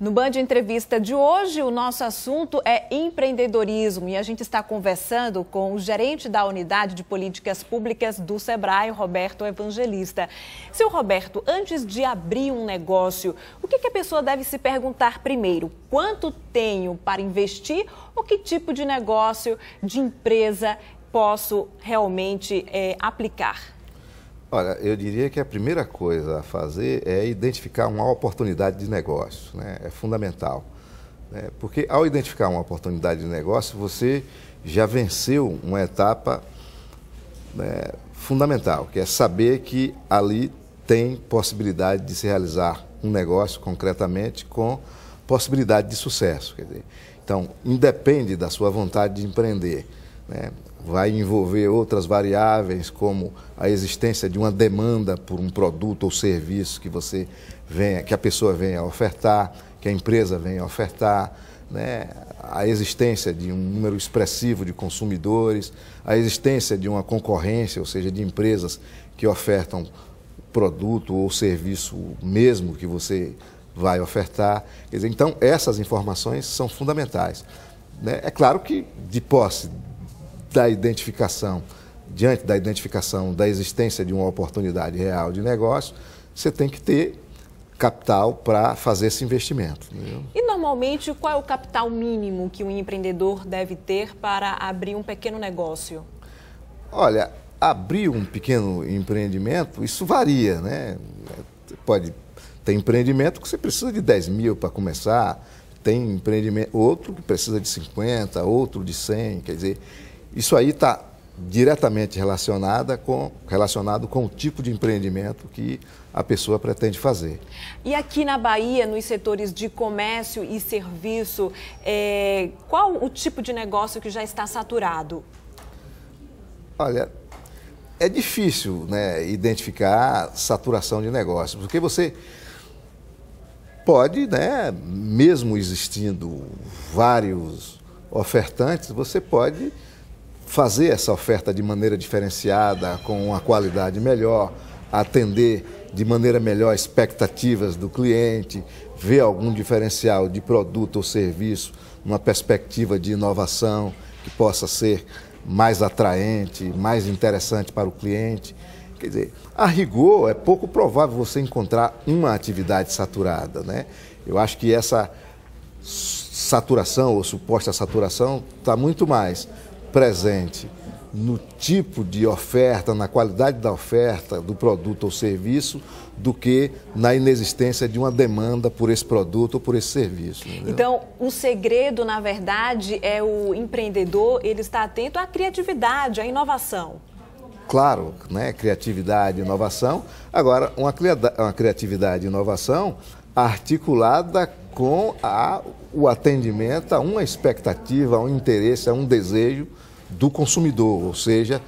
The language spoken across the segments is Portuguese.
No Band Entrevista de hoje, o nosso assunto é empreendedorismo e a gente está conversando com o gerente da Unidade de Políticas Públicas do Sebrae, Roberto Evangelista. Seu Roberto, antes de abrir um negócio, o que, que a pessoa deve se perguntar primeiro? Quanto tenho para investir ou que tipo de negócio, de empresa posso realmente é, aplicar? Olha, eu diria que a primeira coisa a fazer é identificar uma oportunidade de negócio, né? é fundamental. Né? Porque ao identificar uma oportunidade de negócio, você já venceu uma etapa né, fundamental, que é saber que ali tem possibilidade de se realizar um negócio concretamente com possibilidade de sucesso. Dizer, então, independe da sua vontade de empreender. Né? vai envolver outras variáveis, como a existência de uma demanda por um produto ou serviço que você venha, que a pessoa venha a ofertar, que a empresa venha a ofertar, né? a existência de um número expressivo de consumidores, a existência de uma concorrência, ou seja, de empresas que ofertam produto ou serviço mesmo que você vai ofertar. Dizer, então, essas informações são fundamentais. Né? É claro que, de posse da identificação, diante da identificação da existência de uma oportunidade real de negócio, você tem que ter capital para fazer esse investimento. Entendeu? E normalmente qual é o capital mínimo que um empreendedor deve ter para abrir um pequeno negócio? Olha, abrir um pequeno empreendimento, isso varia, né? Pode ter empreendimento que você precisa de 10 mil para começar, tem empreendimento, outro que precisa de 50, outro de 100, quer dizer, isso aí está diretamente relacionada com, relacionado com o tipo de empreendimento que a pessoa pretende fazer. E aqui na Bahia, nos setores de comércio e serviço, é, qual o tipo de negócio que já está saturado? Olha, é difícil né, identificar saturação de negócio, porque você pode, né, mesmo existindo vários ofertantes, você pode fazer essa oferta de maneira diferenciada, com uma qualidade melhor, atender de maneira melhor expectativas do cliente, ver algum diferencial de produto ou serviço, uma perspectiva de inovação que possa ser mais atraente, mais interessante para o cliente. Quer dizer, a rigor é pouco provável você encontrar uma atividade saturada, né? Eu acho que essa saturação ou suposta saturação está muito mais presente no tipo de oferta, na qualidade da oferta do produto ou serviço, do que na inexistência de uma demanda por esse produto ou por esse serviço. Entendeu? Então, o segredo, na verdade, é o empreendedor, ele está atento à criatividade, à inovação. Claro, né? criatividade e inovação. Agora, uma, uma criatividade e inovação articulada com a, o atendimento a uma expectativa, a um interesse, a um desejo do consumidor, ou seja,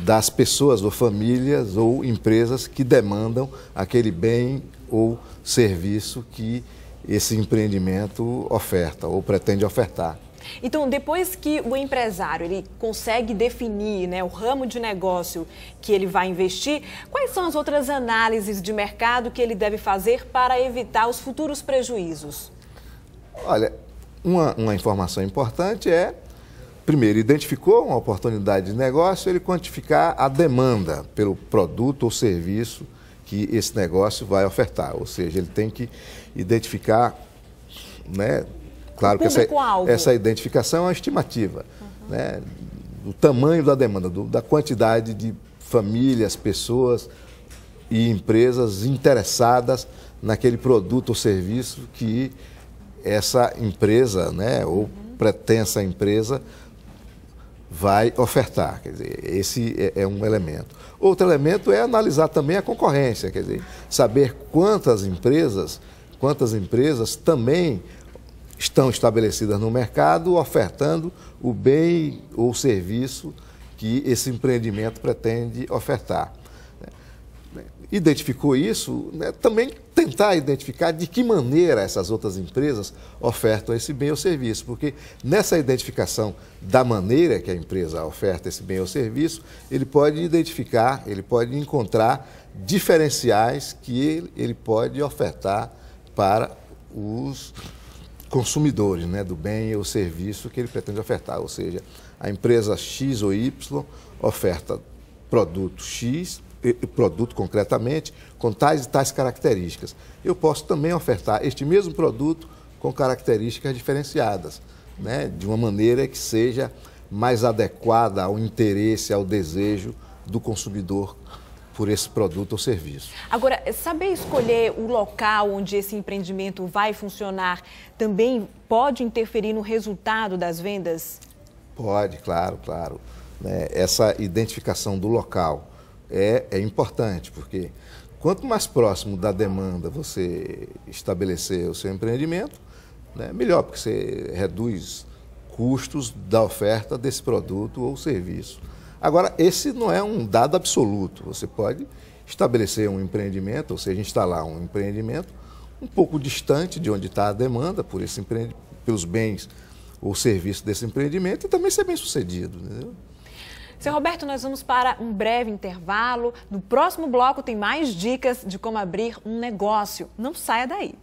das pessoas ou famílias ou empresas que demandam aquele bem ou serviço que esse empreendimento oferta ou pretende ofertar. Então, depois que o empresário ele consegue definir né, o ramo de negócio que ele vai investir, quais são as outras análises de mercado que ele deve fazer para evitar os futuros prejuízos? Olha, uma, uma informação importante é primeiro, identificou uma oportunidade de negócio, ele quantificar a demanda pelo produto ou serviço que esse negócio vai ofertar. Ou seja, ele tem que identificar, né? Claro que essa, essa identificação é uma estimativa, uhum. né? Do tamanho da demanda, do, da quantidade de famílias, pessoas e empresas interessadas naquele produto ou serviço que essa empresa, né? Ou uhum. pretensa empresa vai ofertar. Quer dizer, esse é, é um elemento. Outro elemento é analisar também a concorrência, quer dizer, saber quantas empresas, quantas empresas também estão estabelecidas no mercado ofertando o bem ou serviço que esse empreendimento pretende ofertar identificou isso, né, também tentar identificar de que maneira essas outras empresas ofertam esse bem ou serviço, porque nessa identificação da maneira que a empresa oferta esse bem ou serviço, ele pode identificar, ele pode encontrar diferenciais que ele, ele pode ofertar para os consumidores né, do bem ou serviço que ele pretende ofertar. Ou seja, a empresa X ou Y oferta produto X produto concretamente com tais e tais características. Eu posso também ofertar este mesmo produto com características diferenciadas, né? de uma maneira que seja mais adequada ao interesse, ao desejo do consumidor por esse produto ou serviço. Agora, saber escolher o local onde esse empreendimento vai funcionar também pode interferir no resultado das vendas? Pode, claro, claro. Né? Essa identificação do local é, é importante, porque quanto mais próximo da demanda você estabelecer o seu empreendimento, né, melhor, porque você reduz custos da oferta desse produto ou serviço. Agora, esse não é um dado absoluto. Você pode estabelecer um empreendimento, ou seja, instalar um empreendimento um pouco distante de onde está a demanda por esse pelos bens ou serviços desse empreendimento e também ser bem sucedido. Entendeu? Seu Roberto, nós vamos para um breve intervalo. No próximo bloco tem mais dicas de como abrir um negócio. Não saia daí.